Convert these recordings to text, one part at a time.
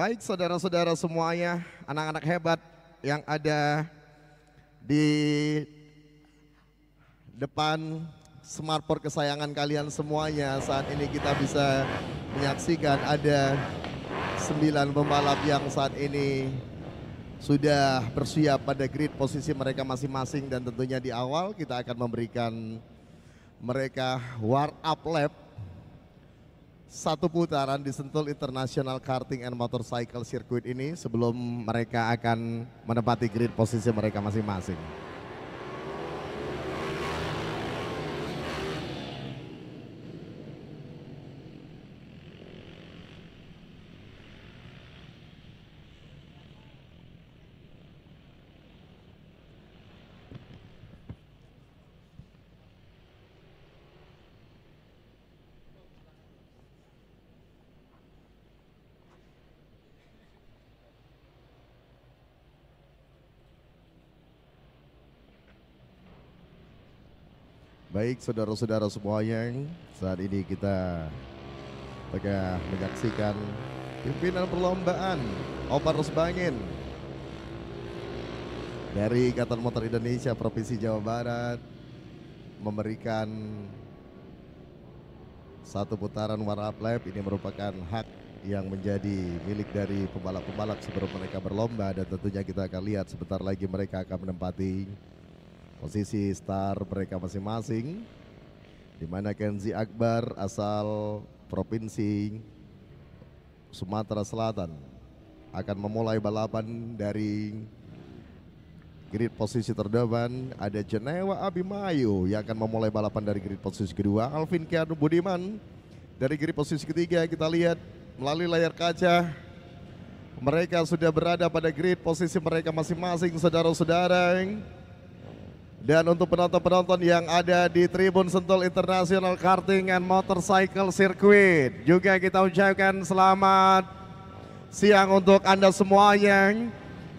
Baik saudara-saudara semuanya, anak-anak hebat yang ada di depan smartphone kesayangan kalian semuanya. Saat ini kita bisa menyaksikan ada sembilan pembalap yang saat ini sudah bersiap pada grid posisi mereka masing-masing dan tentunya di awal kita akan memberikan mereka warm up lap satu putaran di Sentul International Karting and Motorcycle Circuit ini sebelum mereka akan menempati grid posisi mereka masing-masing. Baik saudara-saudara semuanya, saat ini kita tengah menyaksikan pimpinan perlombaan Open Rosbangin dari Ikatan Motor Indonesia Provinsi Jawa Barat memberikan satu putaran warna up lap ini merupakan hak yang menjadi milik dari pembalap-pembalap sebelum mereka berlomba dan tentunya kita akan lihat sebentar lagi mereka akan menempati posisi star mereka masing-masing. Di mana Kenzi Akbar asal Provinsi Sumatera Selatan akan memulai balapan dari grid posisi terdepan ada Jenewa Abimayu yang akan memulai balapan dari grid posisi kedua Alvin Keanu Budiman dari grid posisi ketiga kita lihat melalui layar kaca mereka sudah berada pada grid posisi mereka masing-masing saudara-saudara dan untuk penonton-penonton yang ada di Tribun Sentul International Karting and Motorcycle Circuit, juga kita ucapkan selamat siang untuk Anda semua yang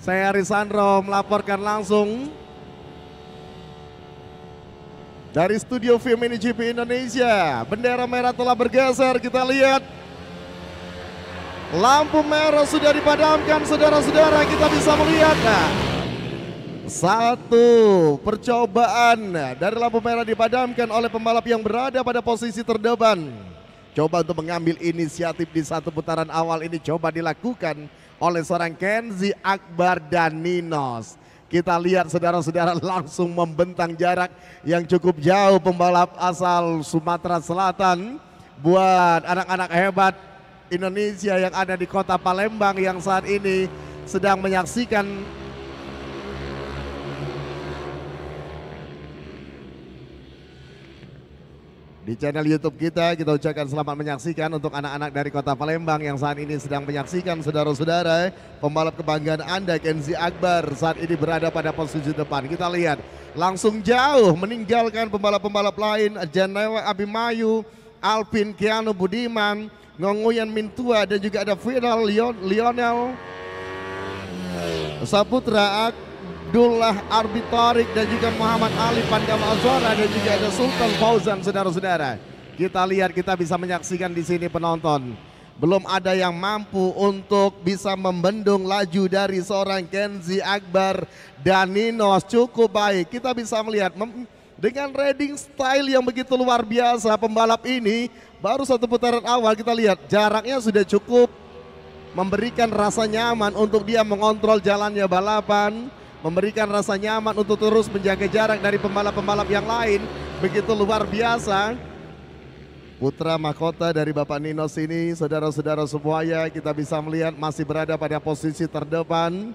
Saya Risandro melaporkan langsung dari studio film ini GP Indonesia. Bendera merah telah bergeser, kita lihat. Lampu merah sudah dipadamkan, saudara-saudara kita bisa melihat. Nah, satu percobaan dari lampu merah dipadamkan oleh pembalap yang berada pada posisi terdepan. Coba untuk mengambil inisiatif di satu putaran awal ini coba dilakukan oleh seorang Kenzi Akbar dan Ninos. Kita lihat saudara-saudara langsung membentang jarak yang cukup jauh pembalap asal Sumatera Selatan buat anak-anak hebat Indonesia yang ada di kota Palembang yang saat ini sedang menyaksikan Di channel Youtube kita, kita ucapkan selamat menyaksikan untuk anak-anak dari kota Palembang yang saat ini sedang menyaksikan saudara-saudara. Eh, pembalap kebanggaan Anda, Kenzi Akbar, saat ini berada pada posisi depan. Kita lihat, langsung jauh meninggalkan pembalap-pembalap lain, Janewa Abimayu, Alvin Kiano Budiman, Ngongoyan Mintua, dan juga ada Viral Lionel Saputra Akbar. Abdullah Arbitarik dan juga Muhammad Ali Pandama Azwar dan juga ada Sultan Fauzan saudara-saudara. Kita lihat kita bisa menyaksikan di sini penonton. Belum ada yang mampu untuk bisa membendung laju dari seorang Kenzi Akbar dan Ninos cukup baik. Kita bisa melihat dengan riding style yang begitu luar biasa pembalap ini baru satu putaran awal kita lihat jaraknya sudah cukup memberikan rasa nyaman untuk dia mengontrol jalannya balapan memberikan rasa nyaman untuk terus menjaga jarak dari pembalap-pembalap yang lain. Begitu luar biasa. Putra mahkota dari Bapak Nino sini, saudara-saudara semuanya kita bisa melihat masih berada pada posisi terdepan.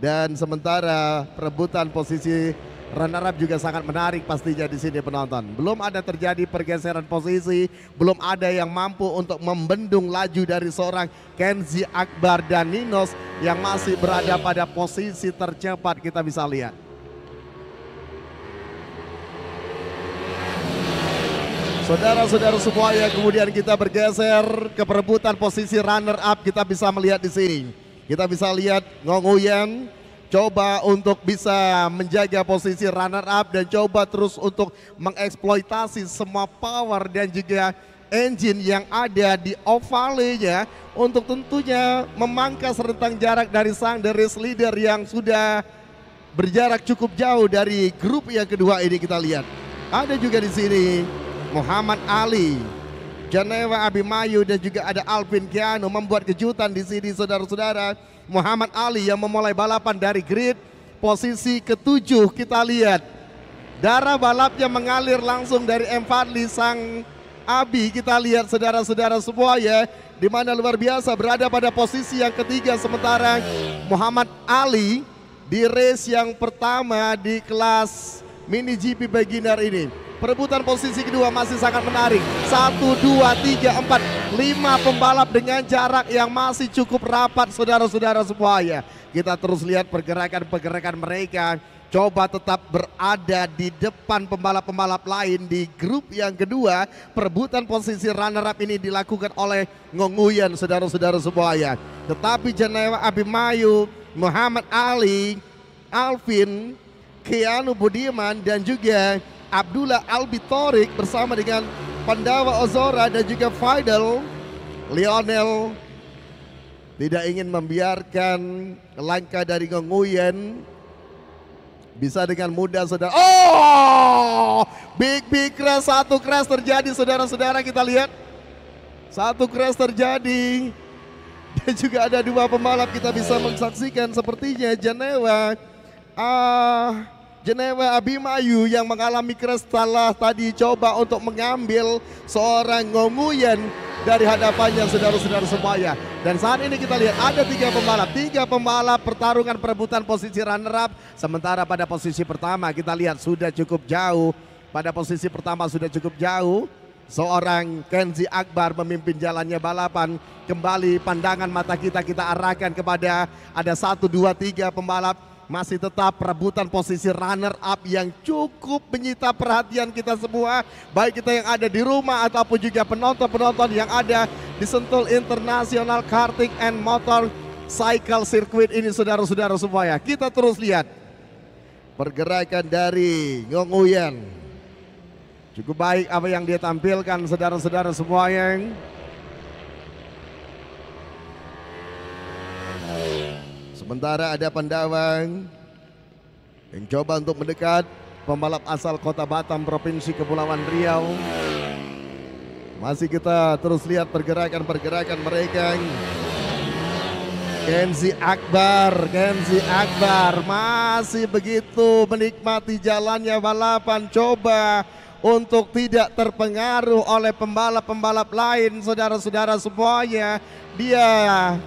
Dan sementara perebutan posisi Runner-up juga sangat menarik pastinya di sini penonton. Belum ada terjadi pergeseran posisi, belum ada yang mampu untuk membendung laju dari seorang Kenzi Akbar dan Ninos yang masih berada pada posisi tercepat kita bisa lihat. Saudara-saudara semua ya kemudian kita bergeser ke perebutan posisi runner up kita bisa melihat di sini. Kita bisa lihat Ngong Uyen coba untuk bisa menjaga posisi runner up dan coba terus untuk mengeksploitasi semua power dan juga engine yang ada di ovalenya untuk tentunya memangkas rentang jarak dari sang the leader yang sudah berjarak cukup jauh dari grup yang kedua ini kita lihat. Ada juga di sini Muhammad Ali Geneva Abimayu dan juga ada Alvin Kiano membuat kejutan di sini saudara-saudara. Muhammad Ali yang memulai balapan dari grid posisi ketujuh kita lihat. Darah balapnya mengalir langsung dari M. Fadli sang Abi kita lihat saudara-saudara semua ya. Di mana luar biasa berada pada posisi yang ketiga sementara Muhammad Ali di race yang pertama di kelas mini GP beginner ini. Perebutan posisi kedua masih sangat menarik. Satu, dua, tiga, empat, lima pembalap dengan jarak yang masih cukup rapat saudara-saudara semuanya. Kita terus lihat pergerakan-pergerakan mereka. Coba tetap berada di depan pembalap-pembalap lain di grup yang kedua. Perebutan posisi runner-up ini dilakukan oleh Ngonguyen, saudara-saudara semuanya. Tetapi Jenewa Abimayu, Muhammad Ali, Alvin, Keanu Budiman dan juga Abdullah Albi Torik bersama dengan Pandawa Ozora dan juga Fidel Lionel tidak ingin membiarkan langkah dari nguyen bisa dengan mudah saudara. Oh, big big crash satu crash terjadi saudara-saudara kita lihat satu crash terjadi dan juga ada dua pembalap kita bisa menyaksikan sepertinya Jenewa ah Jenewa Abimayu yang mengalami salah tadi coba untuk mengambil seorang Ngonguyen dari hadapannya saudara-saudara semuanya. Dan saat ini kita lihat ada tiga pembalap, tiga pembalap pertarungan perebutan posisi runner-up. Sementara pada posisi pertama kita lihat sudah cukup jauh. Pada posisi pertama sudah cukup jauh. Seorang Kenzi Akbar memimpin jalannya balapan. Kembali pandangan mata kita kita arahkan kepada ada satu dua tiga pembalap masih tetap perebutan posisi runner up yang cukup menyita perhatian kita semua. Baik kita yang ada di rumah ataupun juga penonton-penonton yang ada di Sentul International Karting and Motor Cycle Circuit ini saudara-saudara semuanya. Kita terus lihat pergerakan dari Ngong Uyen. Cukup baik apa yang dia tampilkan saudara-saudara semua yang Sementara ada Pandawang yang coba untuk mendekat pembalap asal kota Batam Provinsi Kepulauan Riau. Masih kita terus lihat pergerakan-pergerakan mereka. Kenzi Akbar, Kenzi Akbar masih begitu menikmati jalannya balapan. Coba untuk tidak terpengaruh oleh pembalap-pembalap lain, saudara-saudara semuanya. Dia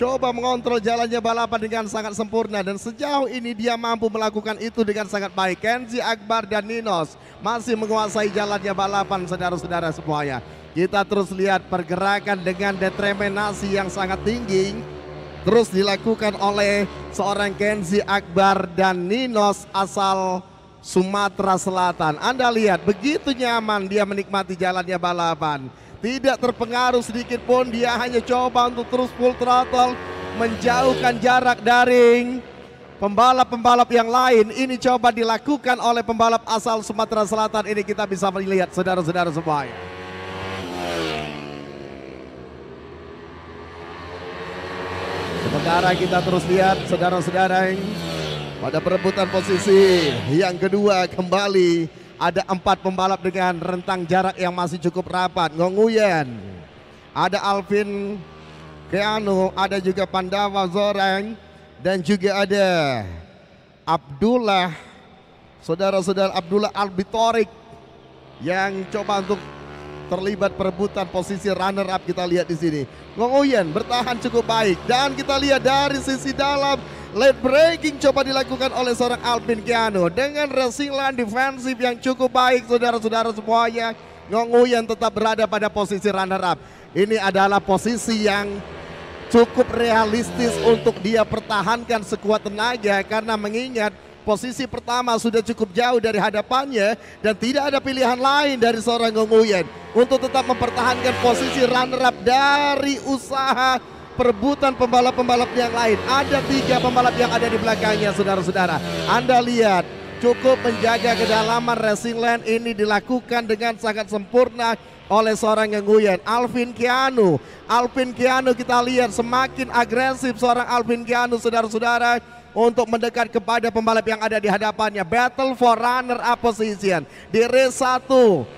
coba mengontrol jalannya balapan dengan sangat sempurna dan sejauh ini dia mampu melakukan itu dengan sangat baik. Kenzi Akbar dan Ninos masih menguasai jalannya balapan saudara-saudara semuanya. Kita terus lihat pergerakan dengan determinasi yang sangat tinggi terus dilakukan oleh seorang Kenzi Akbar dan Ninos asal Sumatera Selatan. Anda lihat begitu nyaman dia menikmati jalannya balapan. Tidak terpengaruh sedikit pun, dia hanya coba untuk terus full throttle menjauhkan jarak daring pembalap-pembalap yang lain. Ini coba dilakukan oleh pembalap asal Sumatera Selatan ini kita bisa melihat saudara-saudara semuanya. Sementara kita terus lihat saudara-saudara pada perebutan posisi yang kedua kembali ada empat pembalap dengan rentang jarak yang masih cukup rapat. Ngonguyen, ada Alvin Keanu, ada juga Pandawa Zorang, dan juga ada Abdullah, saudara-saudara Abdullah Albitorik yang coba untuk terlibat perebutan posisi runner up kita lihat di sini. Ngonguyen bertahan cukup baik dan kita lihat dari sisi dalam Late breaking coba dilakukan oleh seorang Alvin Keanu dengan resilan defensif yang cukup baik saudara-saudara semuanya. Ngongu yang tetap berada pada posisi runner up. Ini adalah posisi yang cukup realistis untuk dia pertahankan sekuat tenaga karena mengingat posisi pertama sudah cukup jauh dari hadapannya dan tidak ada pilihan lain dari seorang Ngonguyen untuk tetap mempertahankan posisi runner up dari usaha perebutan pembalap-pembalap yang lain. Ada tiga pembalap yang ada di belakangnya, saudara-saudara. Anda lihat, cukup menjaga kedalaman racing line ini dilakukan dengan sangat sempurna oleh seorang yang nguyen Alvin Kiano. Alvin Keanu kita lihat semakin agresif seorang Alvin Kiano, saudara-saudara untuk mendekat kepada pembalap yang ada di hadapannya battle for runner up position di race 1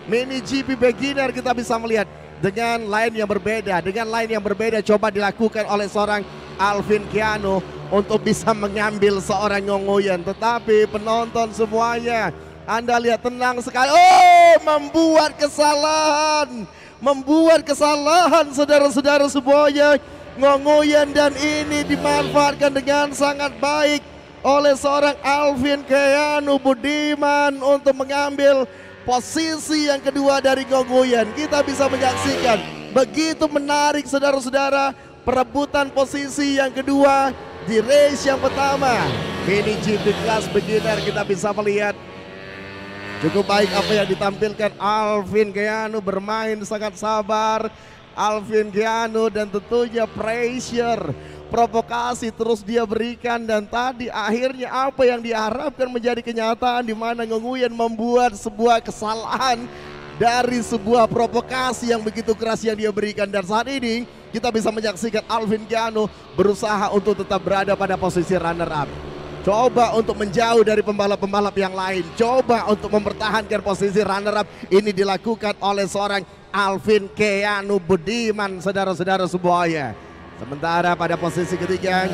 mini GP beginner kita bisa melihat dengan line yang berbeda, dengan line yang berbeda coba dilakukan oleh seorang Alvin Kiano untuk bisa mengambil seorang Nyongoyan Tetapi penonton semuanya, Anda lihat tenang sekali. Oh, membuat kesalahan. Membuat kesalahan saudara-saudara semuanya. Ngongoyen dan ini dimanfaatkan dengan sangat baik oleh seorang Alvin Keanu Budiman untuk mengambil posisi yang kedua dari Gogoyen. Kita bisa menyaksikan begitu menarik saudara-saudara perebutan posisi yang kedua di race yang pertama. Mini GT Class Beginner kita bisa melihat cukup baik apa yang ditampilkan Alvin Gianu bermain sangat sabar. Alvin Gianu dan tentunya pressure provokasi terus dia berikan dan tadi akhirnya apa yang diharapkan menjadi kenyataan di mana Nguyen membuat sebuah kesalahan dari sebuah provokasi yang begitu keras yang dia berikan dan saat ini kita bisa menyaksikan Alvin Keanu berusaha untuk tetap berada pada posisi runner up. Coba untuk menjauh dari pembalap-pembalap yang lain. Coba untuk mempertahankan posisi runner-up. Ini dilakukan oleh seorang Alvin Keanu Budiman, saudara-saudara semuanya. Sementara pada posisi ketiga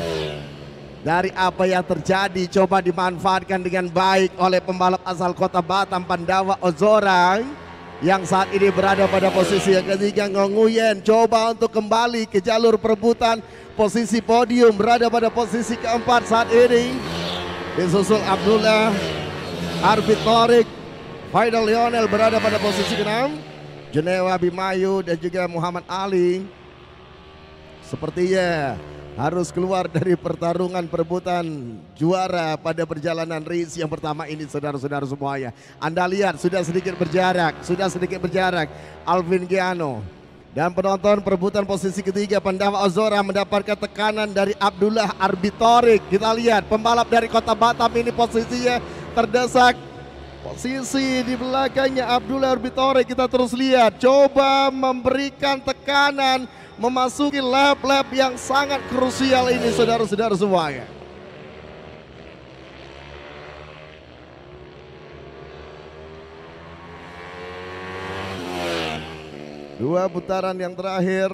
dari apa yang terjadi coba dimanfaatkan dengan baik oleh pembalap asal kota Batam Pandawa Ozora yang saat ini berada pada posisi yang ketiga Ngonguyen coba untuk kembali ke jalur perebutan posisi podium berada pada posisi keempat saat ini disusul Abdullah Arbit Torik Final Lionel berada pada posisi keenam Jenewa Bimayu dan juga Muhammad Ali Sepertinya harus keluar dari pertarungan perebutan juara pada perjalanan race yang pertama ini saudara-saudara semuanya. Anda lihat sudah sedikit berjarak, sudah sedikit berjarak Alvin Giano. Dan penonton perebutan posisi ketiga Pandawa Ozora mendapatkan tekanan dari Abdullah Arbitorik. Kita lihat pembalap dari kota Batam ini posisinya terdesak. Posisi di belakangnya Abdullah Arbitorik kita terus lihat. Coba memberikan tekanan memasuki lap-lap yang sangat krusial ini saudara-saudara semuanya. Dua putaran yang terakhir.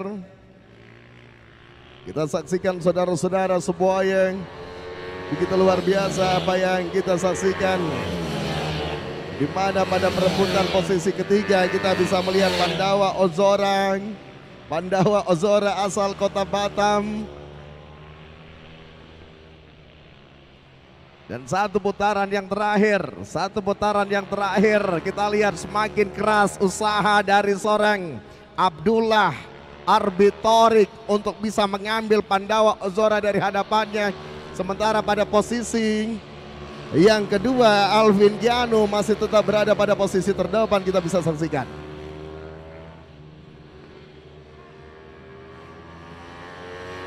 Kita saksikan saudara-saudara semua yang begitu luar biasa apa yang kita saksikan. Di mana pada perebutan posisi ketiga kita bisa melihat Pandawa Ozorang Pandawa Ozora asal kota Batam. Dan satu putaran yang terakhir, satu putaran yang terakhir kita lihat semakin keras usaha dari seorang Abdullah Arbitorik untuk bisa mengambil Pandawa Ozora dari hadapannya. Sementara pada posisi yang kedua Alvin Giano masih tetap berada pada posisi terdepan kita bisa saksikan.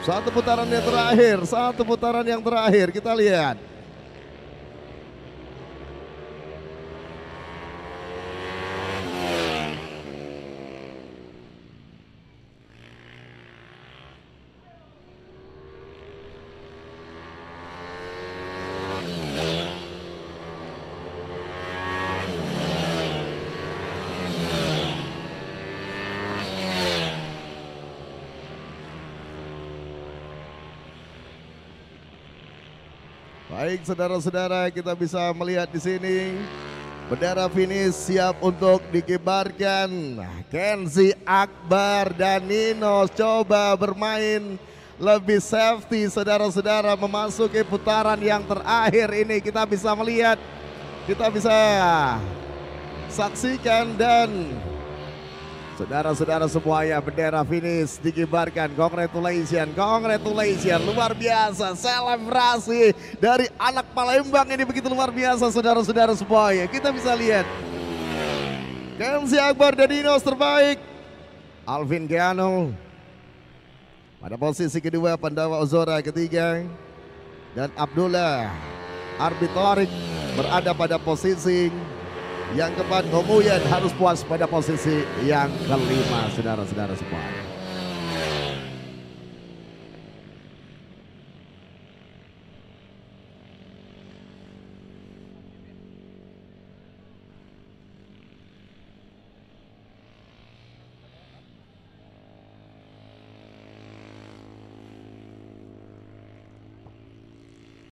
Satu putaran yang terakhir, satu putaran yang terakhir. Kita lihat. Baik saudara-saudara kita bisa melihat di sini bendera finish siap untuk dikibarkan. Kenzi Akbar dan Nino coba bermain lebih safety saudara-saudara memasuki putaran yang terakhir ini kita bisa melihat kita bisa saksikan dan Saudara-saudara semuanya, bendera finish dikibarkan. Congratulations, congratulations. Luar biasa, selebrasi dari anak Palembang ini begitu luar biasa saudara-saudara semuanya. Kita bisa lihat. Kenzi Akbar dan Dinos terbaik. Alvin Giano. Pada posisi kedua, Pandawa Ozora ketiga. Dan Abdullah Arbitorik berada pada posisi yang keempat Gomuyen harus puas pada posisi yang kelima saudara-saudara semua.